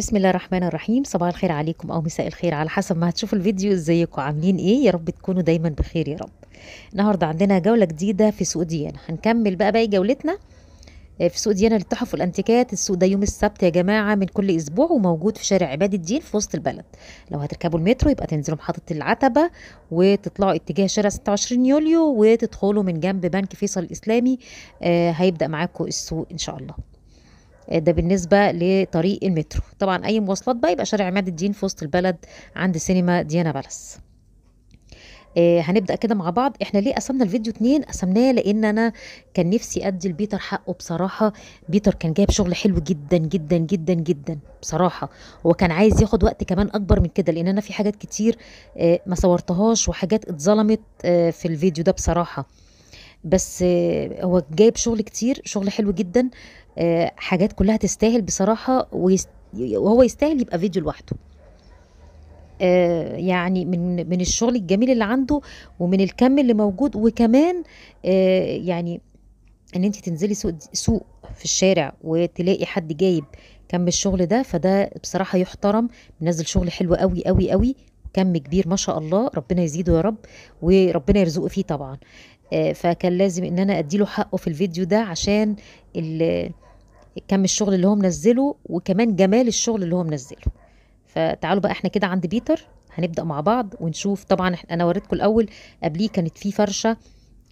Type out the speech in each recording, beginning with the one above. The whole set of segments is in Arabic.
بسم الله الرحمن الرحيم صباح الخير عليكم او مساء الخير على حسب ما هتشوفوا الفيديو ازيكم عاملين ايه يا رب تكونوا دايما بخير يا رب النهارده عندنا جوله جديده في سوق ديانا هنكمل بقى باقي جولتنا آه، في سوق ديانا للتحف والانتيكات السوق ده يوم السبت يا جماعه من كل اسبوع وموجود في شارع عباد الدين في وسط البلد لو هتركبوا المترو يبقى تنزلوا محطه العتبه وتطلعوا اتجاه شارع 26 يوليو وتدخلوا من جنب بنك فيصل الاسلامي آه هيبدا معاكم السوق ان شاء الله آه، ده بالنسبه لطريق المترو طبعا اي مواصلات بقى يبقى شارع عماد الدين في وسط البلد عند سينما ديانا بالاس آه، هنبدا كده مع بعض احنا ليه قسمنا الفيديو اتنين قسمناه لان انا كان نفسي ادي لبيتر حقه بصراحه بيتر كان جايب شغل حلو جدا جدا جدا جدا بصراحه هو كان عايز ياخد وقت كمان اكبر من كده لان انا في حاجات كتير آه، ما صورتهاش وحاجات اتظلمت في الفيديو ده بصراحه بس هو جايب شغل كتير شغل حلو جدا آه، حاجات كلها تستاهل بصراحه وهو يستاهل يبقى فيديو لوحده آه، يعني من من الشغل الجميل اللي عنده ومن الكم اللي موجود وكمان آه، يعني ان انت تنزلي سوق سوق في الشارع وتلاقي حد جايب كم الشغل ده فده بصراحه يحترم منزل شغل حلو قوي قوي قوي كم كبير ما شاء الله ربنا يزيده يا رب وربنا يرزقه فيه طبعا فكان لازم ان انا اديله حقه في الفيديو ده عشان كم الشغل اللي هو منزله وكمان جمال الشغل اللي هو منزله فتعالوا بقى احنا كده عند بيتر هنبدا مع بعض ونشوف طبعا انا وريتكم الاول قبليه كانت في فرشه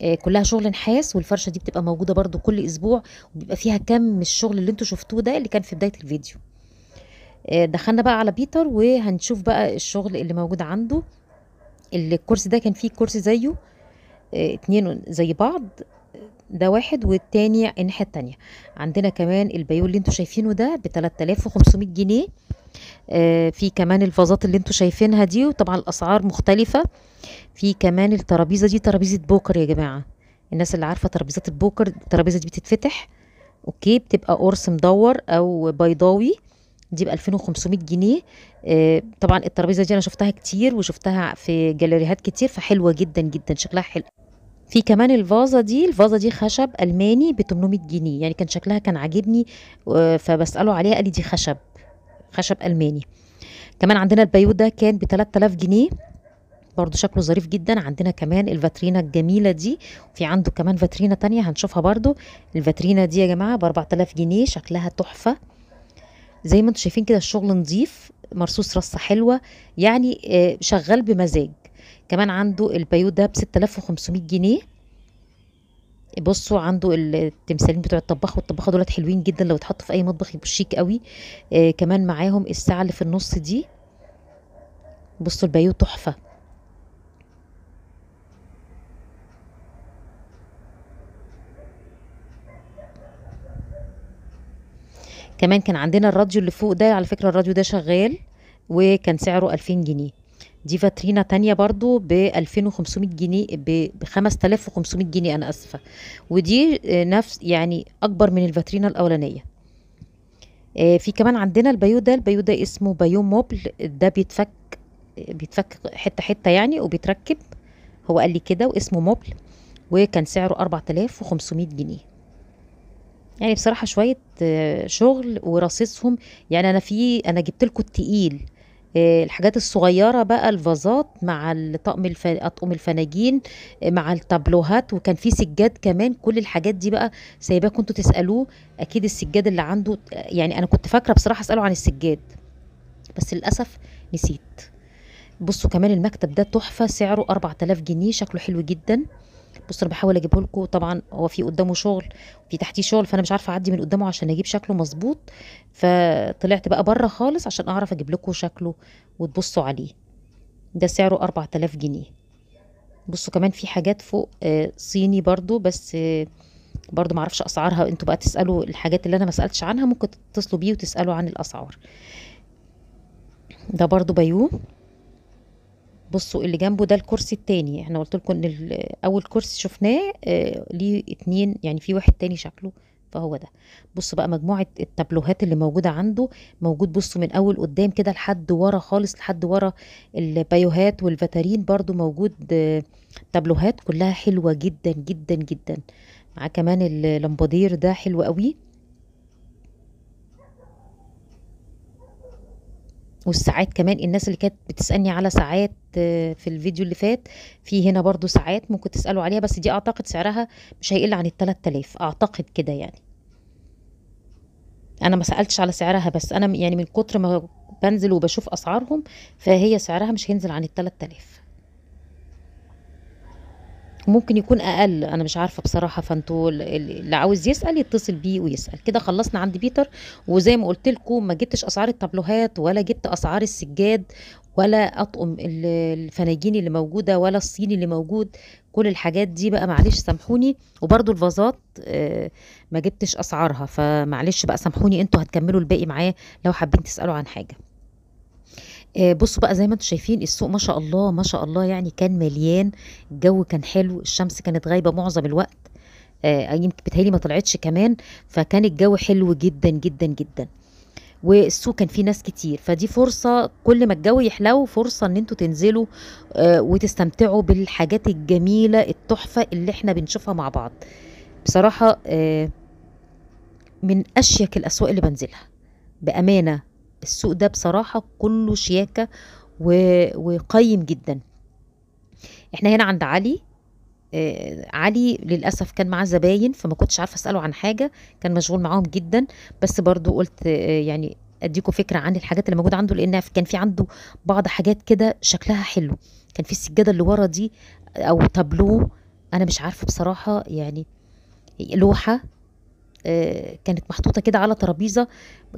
آه، كلها شغل نحاس والفرشه دي بتبقى موجوده برده كل اسبوع وبيبقى فيها كم الشغل اللي انتوا شفتوه ده اللي كان في بدايه الفيديو آه، دخلنا بقى على بيتر وهنشوف بقى الشغل اللي موجود عنده الكرسي ده كان فيه كرسي زيه آه، اتنين زي بعض ده واحد والتاني الناحية التانية عندنا كمان البيول اللي انتوا شايفينه ده ب 3500 جنيه آه في كمان الفازات اللي انتوا شايفينها دي وطبعا الاسعار مختلفة في كمان الترابيزة دي ترابيزة بوكر يا جماعة الناس اللي عارفة ترابيزات البوكر الترابيزة دي بتتفتح اوكي بتبقى قرص مدور او بيضاوي دي ب 2500 جنيه آه طبعا الترابيزه دي انا شفتها كتير وشفتها في جاليريهات كتير فحلوه جدا جدا شكلها حلو في كمان الفازة دي الفازة دي خشب ألماني ب 800 جنيه يعني كان شكلها كان عاجبني فبسأله عليها قال لي دي خشب خشب ألماني كمان عندنا البيوت ده كان ب 3000 جنيه برضو شكله ظريف جدا عندنا كمان الفاترينا الجميلة دي وفي عنده كمان فاترينا تانية هنشوفها برضو الفاترينا دي يا جماعة ب 4000 جنيه شكلها تحفة زي ما انتم شايفين كده الشغل نظيف مرصوص رصة حلوة يعني آه، شغال بمزاج كمان عنده البايو ده ب 6500 جنيه بصوا عنده التمثالين بتوع الطباخ والطباخه دولت حلوين جدا لو اتحطوا في اي مطبخ يبقوا شيك قوي آه كمان معاهم الساعه اللي في النص دي بصوا البايو تحفه كمان كان عندنا الراديو اللي فوق ده على فكره الراديو ده شغال وكان سعره 2000 جنيه دي فاترينا تانية برضو ب 2500 جنيه ب 5500 جنيه انا اسفة ودي آه، نفس يعني اكبر من الفاترينا الاولانية آه، في كمان عندنا البيو ده البيو ده اسمه بيو موبل ده بيتفك بيتفك حتة حتة يعني وبيتركب هو قال لي كده واسمه موبل وكان سعره 4500 جنيه يعني بصراحه شويه آه، شغل ورصيصهم يعني انا في انا جبت لكم التقيل آه، الحاجات الصغيرة بقى الفازات مع طقم الف... أطقم الفناجين آه، مع التابلوهات وكان في سجاد كمان كل الحاجات دي بقى سايباه انتوا تسألوه أكيد السجاد اللي عنده يعني أنا كنت فاكرة بصراحة أسأله عن السجاد بس للأسف نسيت بصوا كمان المكتب ده تحفة سعره 4000 جنيه شكله حلو جدا بص انا بحاول اجيبه لكم طبعا هو في قدامه شغل في تحتيه شغل فانا مش عارفه اعدي من قدامه عشان اجيب شكله مظبوط فطلعت بقى بره خالص عشان اعرف اجيب لكم شكله وتبصوا عليه ده سعره 4000 جنيه بصوا كمان في حاجات فوق آه، صيني برضو بس آه، برضو معرفش اسعارها انتوا بقى تسالوا الحاجات اللي انا ما سالتش عنها ممكن تتصلوا بيه وتسالوا عن الاسعار ده برضو بيو بصوا اللي جنبه ده الكرسي التاني احنا قلت لكم ان اول كرسي شفناه اه ليه اتنين يعني في واحد تاني شكله فهو ده بصوا بقى مجموعه التابلوهات اللي موجوده عنده موجود بصوا من اول قدام كده لحد ورا خالص لحد ورا البايوهات والفاترين برضو موجود آه، تابلوهات كلها حلوه جدا جدا جدا معاه كمان اللمبادير ده حلو قوي والساعات كمان الناس اللي كانت بتسالني على ساعات آه، في الفيديو اللي فات في هنا برضو ساعات ممكن تسالوا عليها بس دي اعتقد سعرها مش هيقل عن ال آلاف اعتقد كده يعني انا ما سالتش على سعرها بس انا يعني من كتر ما بنزل وبشوف اسعارهم فهي سعرها مش هينزل عن ال 3000 ممكن يكون اقل انا مش عارفه بصراحه فانتوا اللي عاوز يسال يتصل بيه ويسال كده خلصنا عند بيتر وزي ما قلت لكم ما جبتش اسعار التابلوهات ولا جبت اسعار السجاد ولا اطقم الفناجين اللي موجوده ولا الصيني اللي موجود كل الحاجات دي بقى معلش سامحوني وبرده الفازات آه، ما جبتش اسعارها فمعلش بقى سامحوني انتوا هتكملوا الباقي معايا لو حابين تسالوا عن حاجه آه، بصوا بقى زي ما انتم شايفين السوق ما شاء الله ما شاء الله يعني كان مليان الجو كان حلو الشمس كانت غايبه معظم الوقت آه، يمكن بتهيلي ما طلعتش كمان فكان الجو حلو جدا جدا جدا والسوق كان فيه ناس كتير فدي فرصة كل ما الجو يحلو فرصة ان انتوا تنزلوا آه، وتستمتعوا بالحاجات الجميلة التحفة اللي احنا بنشوفها مع بعض بصراحة من أشيك الأسواق اللي بنزلها بأمانة السوق ده بصراحة كله شياكة وقيم جدا احنا هنا عند علي آه علي للاسف كان معاه زباين فما كنتش عارفه اساله عن حاجه كان مشغول معاهم جدا بس برضو قلت آه يعني اديكم فكره عن الحاجات اللي موجوده عنده لان كان في عنده بعض حاجات كده شكلها حلو كان في السجاده اللي ورا دي او تابلو انا مش عارفه بصراحه يعني لوحه آه، كانت محطوطه كده على ترابيزه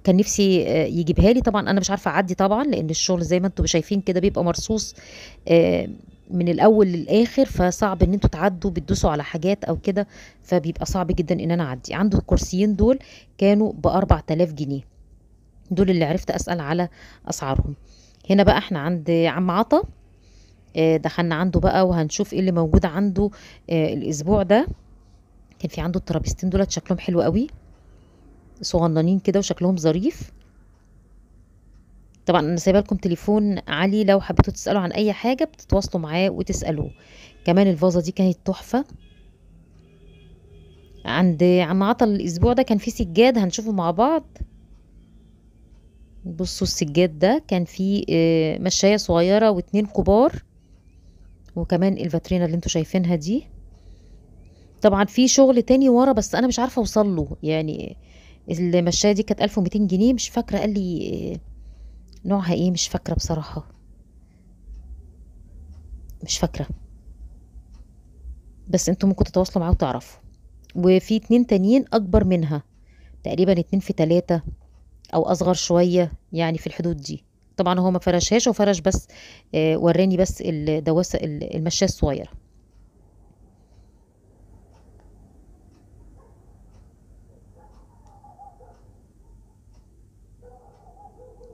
كان نفسي آه، يجيبها لي طبعا انا مش عارفه اعدي طبعا لان الشغل زي ما انتم شايفين كده بيبقى مرصوص آه، من الاول للاخر فصعب ان انتوا تعدوا بتدوسوا على حاجات او كده فبيبقى صعب جدا ان انا اعدي عنده الكرسيين دول كانوا ب 4000 جنيه دول اللي عرفت اسال على اسعارهم هنا بقى احنا عند عم عطا دخلنا عنده بقى وهنشوف ايه اللي موجود عنده الاسبوع ده كان في عنده الترابيزتين دولت شكلهم حلو قوي صغننين كده وشكلهم ظريف طبعا انا سايبه لكم تليفون علي لو حبيتوا تسالوا عن اي حاجه بتتواصلوا معاه وتسالوه كمان الفازه دي كانت تحفه عند عم عطل الاسبوع ده كان في سجاد هنشوفه مع بعض بصوا السجاد ده كان فيه آه، مشايه صغيره واتنين كبار وكمان الفاترينا اللي انتوا شايفينها دي طبعا في شغل تاني ورا بس أنا مش عارفة أوصل له يعني المشاية دي كانت 1200 جنيه مش فاكرة قال لي نوعها إيه مش فاكرة بصراحة مش فاكرة بس انتوا ممكن تتواصلوا معاه وتعرفوا وفي اتنين تانيين أكبر منها تقريبا اتنين في تلاتة أو أصغر شوية يعني في الحدود دي طبعا هو ما فرشهاش وفرش بس آه، وراني بس الدواسة المشاية الصغيرة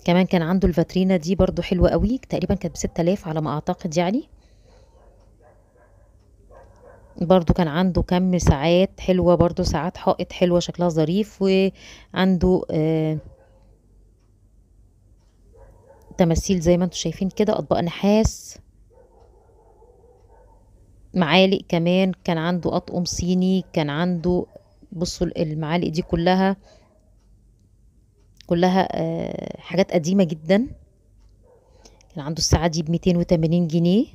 كمان كان عنده الفاترينا دي برضو حلوة قوي تقريبا كانت بستة آلاف على ما أعتقد يعني برضو كان عنده كم ساعات حلوة برضو ساعات حائط حلوة شكلها ظريف وعنده آه تماثيل زي ما انتم شايفين كده أطباق نحاس معالق كمان كان عنده أطقم صيني كان عنده بصوا المعالق دي كلها كلها آه، حاجات قديمة جدا كان عنده الساعة دي بميتين وتمانين جنيه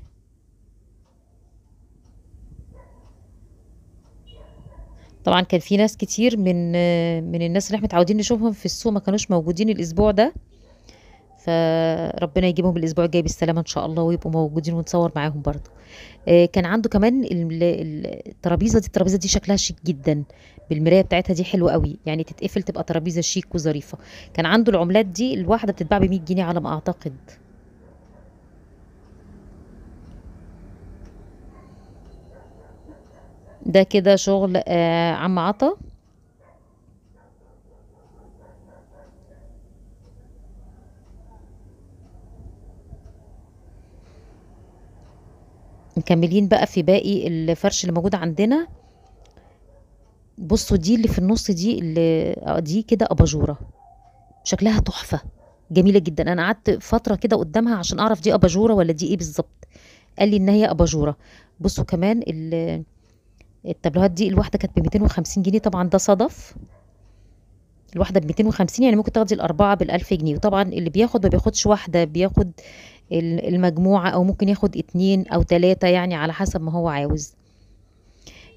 طبعا كان في ناس كتير من آه، من الناس اللي احنا متعودين نشوفهم في السوق ما كانوش موجودين الاسبوع ده فربنا يجيبهم الاسبوع الجاي بالسلامه ان شاء الله ويبقوا موجودين ونتصور معاهم برضو آه، كان عنده كمان الترابيزه دي الترابيزه دي شكلها شيك جدا بالمرايه بتاعتها دي حلوه قوي يعني تتقفل تبقى ترابيزه شيك وظريفه كان عنده العملات دي الواحده بتتباع ب جنيه على ما اعتقد ده كده شغل آه، عم عطا مكملين بقى في باقي الفرش اللي موجود عندنا بصوا دي اللي في النص دي اللي آه، دي كده اباجوره شكلها تحفه جميله جدا انا قعدت فتره كده قدامها عشان اعرف دي اباجوره ولا دي ايه بالظبط قال لي ان هي اباجوره بصوا كمان التابلوهات دي الواحده كانت ب 250 جنيه طبعا ده صدف الواحده ب 250 يعني ممكن تاخدي الاربعه بال 1000 جنيه وطبعا اللي بياخد ما بياخدش واحده بياخد المجموعة أو ممكن ياخد اتنين أو تلاتة يعني على حسب ما هو عاوز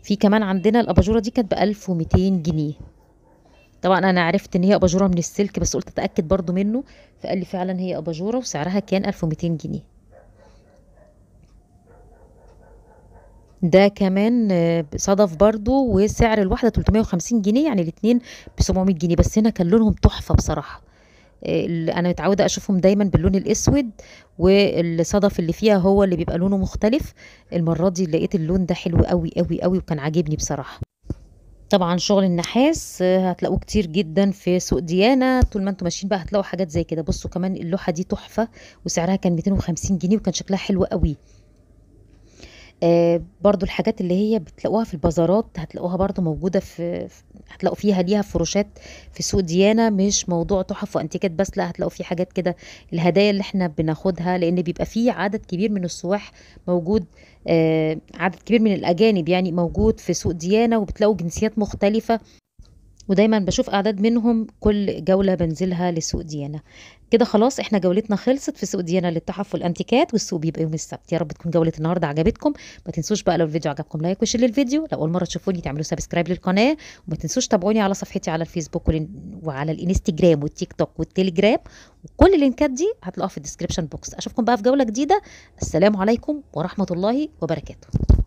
في كمان عندنا الأباجورة دي كانت بألف ومتين جنيه طبعا أنا عرفت إن هي أباجورة من السلك بس قلت أتأكد برضو منه فقال لي فعلا هي أباجورة وسعرها كان ألف ومتين جنيه ده كمان آه، صدف برضو وسعر الواحدة 350 جنيه يعني الاتنين ب 700 جنيه بس هنا كان لونهم تحفة بصراحة انا متعوده اشوفهم دايما باللون الاسود والصدف اللي فيها هو اللي بيبقى لونه مختلف المره دي لقيت اللون ده حلو قوي قوي قوي وكان عاجبني بصراحه طبعا شغل النحاس آه، هتلاقوه كتير جدا في سوق ديانا طول ما انتم ماشيين بقى هتلاقوا حاجات زي كده بصوا كمان اللوحة دي تحفة وسعرها كان 250 جنيه وكان شكلها حلو قوي آه، برضو الحاجات اللي هي بتلاقوها في البازارات هتلاقوها برضو موجودة في هتلاقوا فيها ليها فروشات في سوق ديانا مش موضوع تحف وانتيكات بس لا هتلاقوا فيه حاجات كده الهدايا اللي احنا بناخدها لان بيبقى فيه عدد كبير من السواح موجود آه، عدد كبير من الاجانب يعني موجود في سوق ديانا وبتلاقوا جنسيات مختلفة ودايما بشوف اعداد منهم كل جوله بنزلها لسوق ديانا كده خلاص احنا جولتنا خلصت في سوق ديانا للتحف والانتيكات والسوق بيبقى يوم السبت يا رب تكون جوله النهارده عجبتكم ما تنسوش بقى لو الفيديو عجبكم لايك وشير للفيديو لو اول مره تشوفوني تعملوا سبسكرايب للقناه وما تنسوش تابعوني على صفحتي على الفيسبوك وعلى الانستجرام والتيك توك والتليجرام وكل اللينكات دي هتلاقوها في الديسكربشن بوكس اشوفكم بقى في جوله جديده السلام عليكم ورحمه الله وبركاته